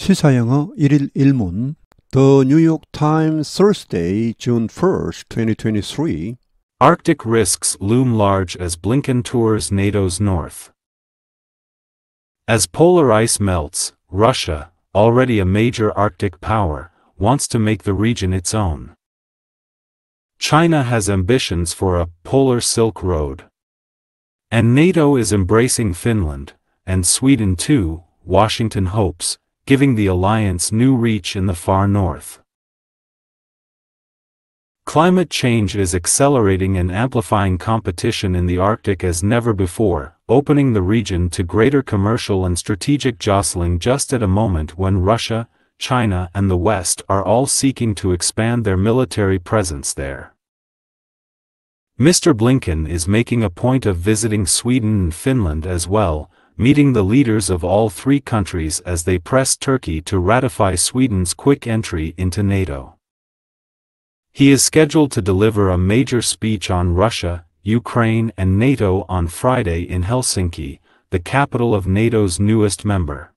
시사영어 1일 1문 The New York Times Thursday, June 1, 2023 Arctic risks loom large as Blinken tours NATO's north. As polar ice melts, Russia, already a major Arctic power, wants to make the region its own. China has ambitions for a polar Silk Road. And NATO is embracing Finland, and Sweden too, Washington hopes, giving the alliance new reach in the far north. Climate change is accelerating and amplifying competition in the Arctic as never before, opening the region to greater commercial and strategic jostling just at a moment when Russia, China and the West are all seeking to expand their military presence there. Mr. Blinken is making a point of visiting Sweden and Finland as well, meeting the leaders of all three countries as they press Turkey to ratify Sweden's quick entry into NATO. He is scheduled to deliver a major speech on Russia, Ukraine and NATO on Friday in Helsinki, the capital of NATO's newest member.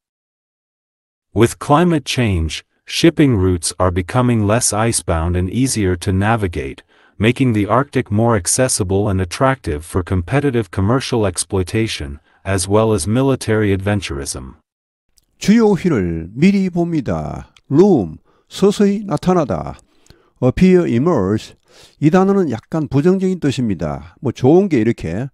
With climate change, shipping routes are becoming less icebound and easier to navigate, making the Arctic more accessible and attractive for competitive commercial exploitation, as well as military adventurism. 주요 휘를 미리 봅니다. loom, 서서히 나타나다. appear, emerge. 이 단어는 약간 부정적인 뜻입니다. 뭐 좋은 게 이렇게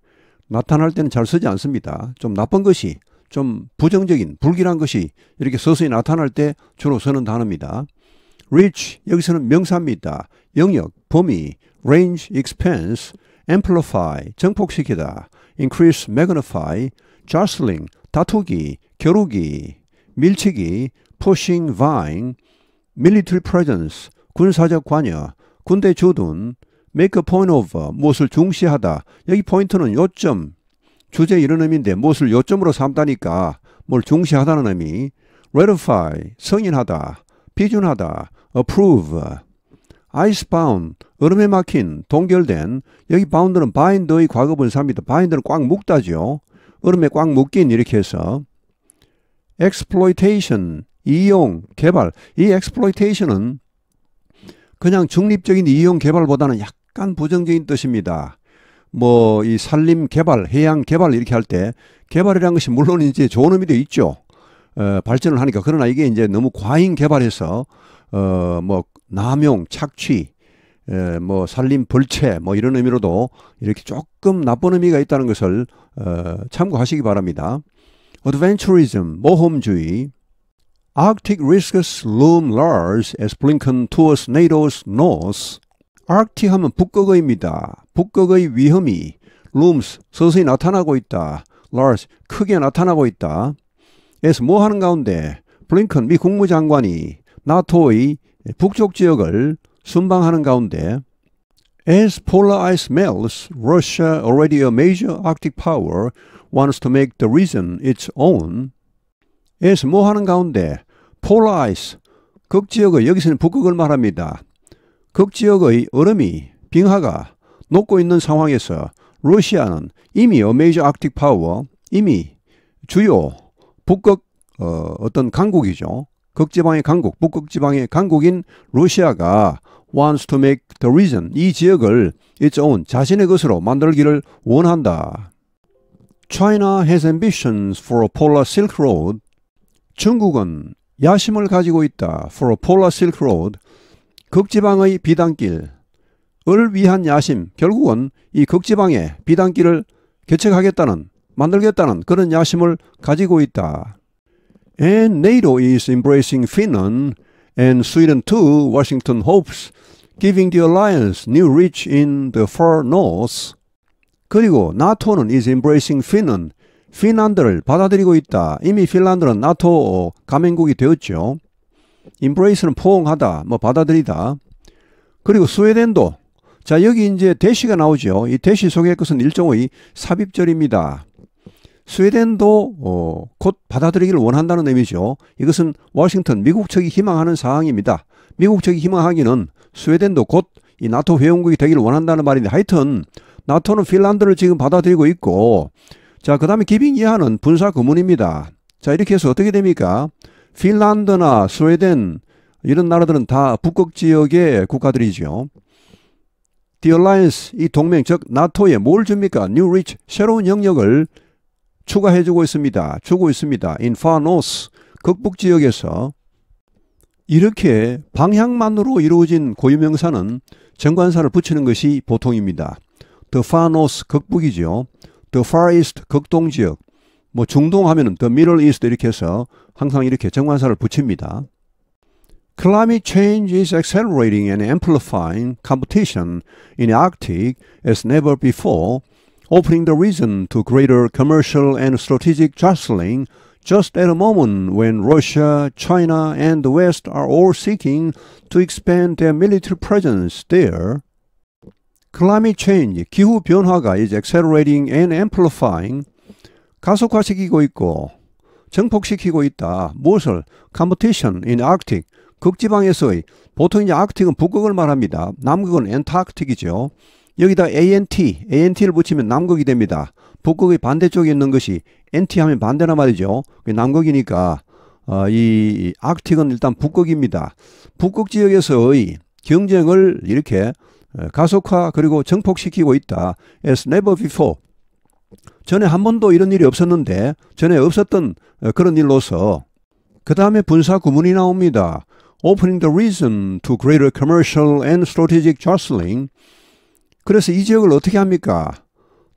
나타날 때는 잘 쓰지 않습니다. 좀 나쁜 것이, 좀 부정적인, 불길한 것이 이렇게 서서히 나타날 때 주로 쓰는 단어입니다. reach, 여기서는 명사입니다. 영역, 범위, range, expense, amplify, 정폭시키다, increase, magnify, jostling, 다투기, 겨루기, 밀치기, pushing, vying, military presence, 군사적 관여, 군대 주둔, make a point of, 무엇을 중시하다. 여기 포인트는 요점, 주제 이런 의미인데 무엇을 요점으로 삼다니까 뭘 중시하다는 의미, ratify, 성인하다, 비준하다, approve, 아이스바운, 얼음에 막힌, 동결된, 여기 바운드는 바인더의 과거분사입니다. 바인더는 꽉 묶다죠. 얼음에 꽉 묶인 이렇게 해서 exploitation, 이용, 개발. 이 exploitation은 그냥 중립적인 이용 개발보다는 약간 부정적인 뜻입니다. 뭐 이 산림 개발, 해양 개발 이렇게 할 때 개발이라는 것이 물론 이제 좋은 의미도 있죠. 어, 발전을 하니까 그러나 이게 이제 너무 과잉 개발해서 어뭐 남용, 착취, 에, 뭐 살림 벌채 뭐 이런 의미로도 이렇게 조금 나쁜 의미가 있다는 것을 어, 참고하시기 바랍니다. Adventurism, 모험주의 Arctic risks loom large as Blinken tours NATO's north. Arctic 하면 북극의입니다. 북극의 위험이 looms 서서히 나타나고 있다. large 크게 나타나고 있다. 에서 뭐 하는 가운데 블링컨 미 국무장관이 나토의 북쪽 지역을 순방하는 가운데 As polar ice melts, Russia, already a major Arctic power, wants to make the region its own. As 뭐 하는 가운데 polar ice, 극지역의 여기서는 북극을 말합니다. 극지역의 얼음이 빙하가 녹고 있는 상황에서 러시아는 이미 a major Arctic power, 이미 주요 북극 어, 어떤 강국이죠. 극지방의 강국, 북극지방의 강국인 러시아가 wants to make the region, 이 지역을 its own, 자신의 것으로 만들기를 원한다. China has ambitions for a polar Silk Road. 중국은 야심을 가지고 있다. for a polar Silk Road. 극지방의 비단길을 위한 야심. 결국은 이 극지방의 비단길을 개척하겠다는, 만들겠다는 그런 야심을 가지고 있다. And NATO is embracing Finland and Sweden too, Washington hopes, giving the alliance new reach in the far north. 그리고 NATO는 is embracing Finland. 핀란드를 받아들이고 있다. 이미 핀란드는 나토 가맹국이 되었죠. embrace는 포옹하다, 뭐 받아들이다. 그리고 스웨덴도 자 여기 이제 대시가 나오죠. 이 대시 속의 것은 일종의 삽입절입니다. 스웨덴도 어, 곧 받아들이기를 원한다는 의미죠. 이것은 워싱턴 미국 측이 희망하는 사항입니다. 미국 측이 희망하기는 스웨덴도 곧 이 나토 회원국이 되기를 원한다는 말인데 하여튼 나토는 핀란드를 지금 받아들이고 있고 자 그다음에 기빙 이하는 분사 구문입니다. 자 이렇게 해서 어떻게 됩니까? 핀란드나 스웨덴 이런 나라들은 다 북극 지역의 국가들이죠. The Alliance 이 동맹 즉 나토에 뭘 줍니까? New Rich 새로운 영역을 추가해주고 있습니다. 주고 있습니다. In far north, 극북 지역에서 이렇게 방향만으로 이루어진 고유명사는 정관사를 붙이는 것이 보통입니다. The far north, 극북이죠. The far east, 극동 지역. 뭐 중동 하면은 the middle east 이렇게 해서 항상 이렇게 정관사를 붙입니다. Climate change is accelerating and amplifying competition in the Arctic as never before. opening the reason to greater commercial and strategic jostling just at a moment when Russia, China, and the West are all seeking to expand their military presence there. Climate change, 기후 변화가 is accelerating and amplifying, 가속화시키고 있고 정폭시키고 있다. 무엇을? competition in Arctic, 극지방에서의 보통 이제 아크틱은 북극을 말합니다. 남극은 엔타크틱이죠. 여기다 ANT, ANT를 붙이면 남극이 됩니다. 북극의 반대쪽에 있는 것이 NT 하면 반대란 말이죠. 남극이니까 어, 이 아크틱은 일단 북극입니다. 북극 지역에서의 경쟁을 이렇게 어, 가속화 그리고 정폭시키고 있다. As never before. 전에 한 번도 이런 일이 없었는데 전에 없었던 어, 그런 일로서 그 다음에 분사 구문이 나옵니다. Opening the reason to greater commercial and strategic jostling 그래서 이 지역을 어떻게 합니까?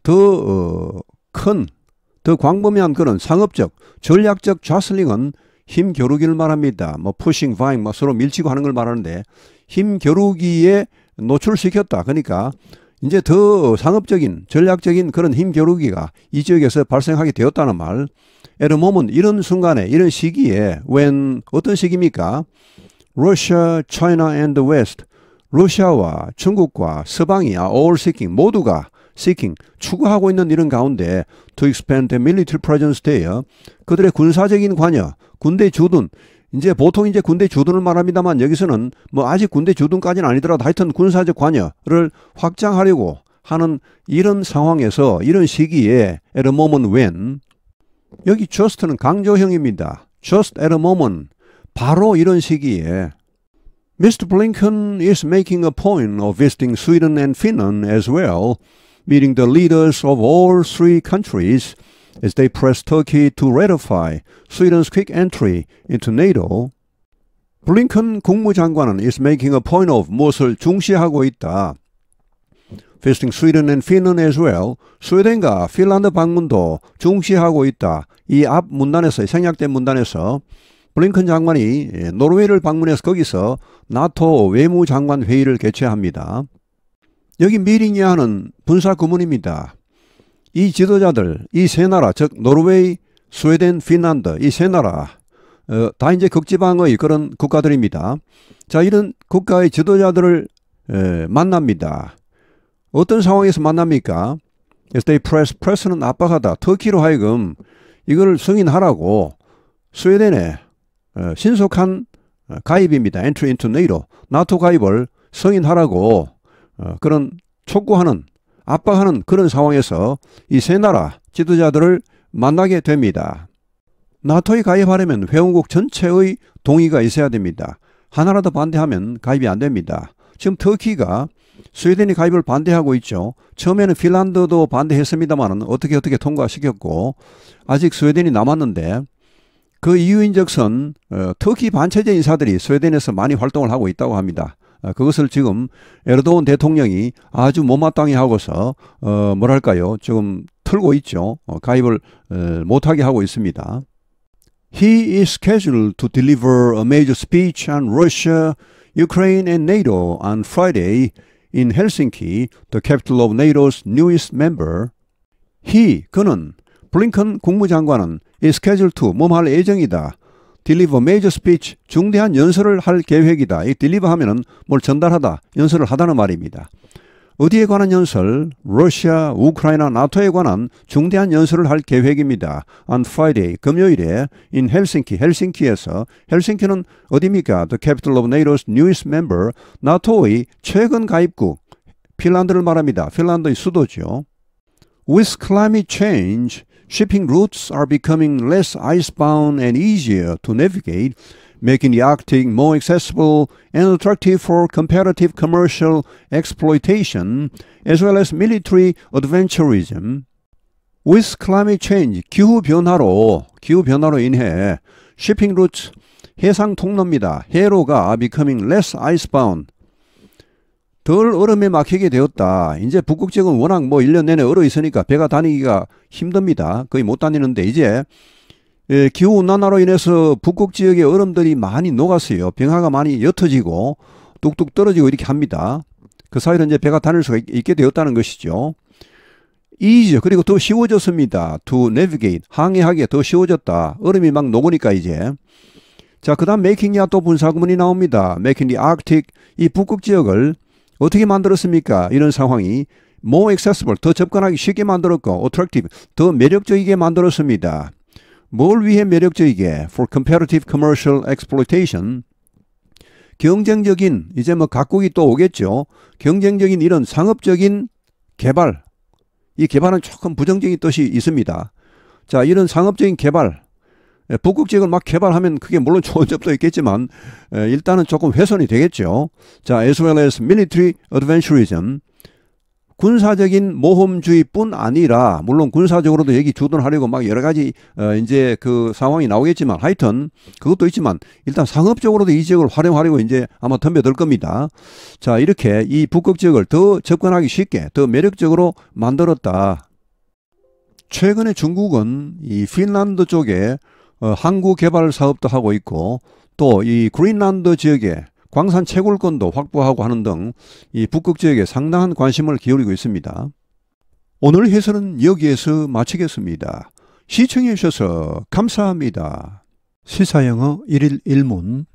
더 어, 큰, 더 광범위한 그런 상업적, 전략적 좌슬링은 힘 겨루기를 말합니다. 뭐 푸싱, 파잉, 뭐 서로 밀치고 하는 걸 말하는데 힘 겨루기에 노출시켰다. 그러니까 이제 더 상업적인 전략적인 그런 힘 겨루기가 이 지역에서 발생하게 되었다는 말. 에르몸은 이런 순간에 이런 시기에 when 어떤 시기입니까? Russia, China and the West 러시아와 중국과 서방이야 all seeking 모두가 seeking 추구하고 있는 이런 가운데 to expand their military presence there 그들의 군사적인 관여 군대 주둔 이제 보통 이제 군대 주둔을 말합니다만 여기서는 뭐 아직 군대 주둔까지는 아니더라도 하여튼 군사적 관여를 확장하려고 하는 이런 상황에서 이런 시기에 at a moment when 여기 just는 강조형입니다. just at a moment 바로 이런 시기에 Mr. Blinken is making a point of visiting Sweden and Finland as well, meeting the leaders of all three countries as they press Turkey to ratify Sweden's quick entry into NATO. Blinken 국무장관은 is making a point of 무엇을 중시하고 있다. Visiting Sweden and Finland as well. 스웨덴과 핀란드 방문도 중시하고 있다. 이 앞 문단에서 생략된 문단에서 블링컨 장관이 예, 노르웨이를 방문해서 거기서 나토 외무장관 회의를 개최합니다. 여기 미링이하는 분사 구문입니다. 이 지도자들, 이 세 나라, 즉 노르웨이, 스웨덴, 핀란드 이 세 나라 어, 다 이제 극지방의 그런 국가들입니다. 자, 이런 국가의 지도자들을 에, 만납니다. 어떤 상황에서 만납니까? 에스테이 프레스, 프레스는 압박하다. 터키로 하여금 이걸 승인하라고 스웨덴에 어, 신속한 어, 가입입니다. Entry into NATO. 나토 가입을 서인하라고 어, 그런 촉구하는 압박하는 그런 상황에서 이 세 나라 지도자들을 만나게 됩니다. 나토에 가입하려면 회원국 전체의 동의가 있어야 됩니다. 하나라도 반대하면 가입이 안 됩니다. 지금 터키가 스웨덴이 가입을 반대하고 있죠. 처음에는 핀란드도 반대했습니다만 어떻게 어떻게 통과시켰고 아직 스웨덴이 남았는데 그 이유인즉슨 어, 터키 반체제 인사들이 스웨덴에서 많이 활동을 하고 있다고 합니다. 어, 그것을 지금 에르도온 대통령이 아주 못마땅히 하고서 어, 뭐랄까요 지금 틀고 있죠. 어, 가입을 어, 못하게 하고 있습니다. He is scheduled to deliver a major speech on Russia, Ukraine, and NATO on Friday in Helsinki, the capital of NATO's newest member. He, 그는 블링컨 국무장관은 이 스케줄 2뭐할 예정이다. 딜리버 메이저 스피치 중대한 연설을 할 계획이다. 이 딜리버 하면은 뭘 전달하다 연설을 하다는 말입니다. 어디에 관한 연설? 러시아, 우크라이나, 나토에 관한 중대한 연설을 할 계획입니다. On Friday, 금요일에 in 헬싱키, 헬싱키에서 헬싱키는 어디입니까? The capital of NATO's newest member, 나토의 최근 가입국 핀란드를 말합니다. 핀란드의 수도죠. With climate change, Shipping routes are becoming less icebound and easier to navigate, making the Arctic more accessible and attractive for comparative commercial exploitation as well as military adventurism. With climate change, 기후 변화로 기후 변화로 인해 shipping routes 해상 통로입니다. 해로가 becoming less icebound 덜 얼음에 막히게 되었다. 이제 북극 지역은 워낙 뭐 1년 내내 얼어 있으니까 배가 다니기가 힘듭니다. 거의 못 다니는데 이제 예, 기후 온난화로 인해서 북극 지역의 얼음들이 많이 녹았어요. 병하가 많이 옅어지고 뚝뚝 떨어지고 이렇게 합니다. 그 사이로 이제 배가 다닐 수가 있게 되었다는 것이죠. 이죠. 그리고 더 쉬워졌습니다. To navigate 항해하기에더 쉬워졌다. 얼음이 막 녹으니까 이제 자 그다음 메이킹야 또 분사구문이 나옵니다. 메이킹 i n g t h 이 북극 지역을 어떻게 만들었습니까? 이런 상황이 more accessible, 더 접근하기 쉽게 만들었고 attractive, 더 매력적이게 만들었습니다. 뭘 위해 매력적이게? for comparative commercial exploitation. 경쟁적인, 이제 뭐 각국이 또 오겠죠. 경쟁적인 이런 상업적인 개발. 이 개발은 조금 부정적인 뜻이 있습니다. 자, 이런 상업적인 개발. 예, 북극지역을 막 개발하면 그게 물론 좋은 점도 있겠지만 예, 일단은 조금 훼손이 되겠죠. 자, as well as military adventurism. 군사적인 모험주의뿐 아니라 물론 군사적으로도 얘기 주둔하려고 막 여러 가지 어 이제 그 상황이 나오겠지만 하여튼 그것도 있지만 일단 상업적으로도 이 지역을 활용하려고 이제 아마 덤벼들 겁니다. 자 이렇게 이 북극 지역을 더 접근하기 쉽게 더 매력적으로 만들었다. 최근에 중국은 이 핀란드 쪽에 어, 항구 개발 사업도 하고 있고 또 이 그린란드 지역에 광산 채굴권도 확보하고 하는 등 이 북극 지역에 상당한 관심을 기울이고 있습니다. 오늘 해설은 여기에서 마치겠습니다. 시청해 주셔서 감사합니다. 시사영어 1일 1문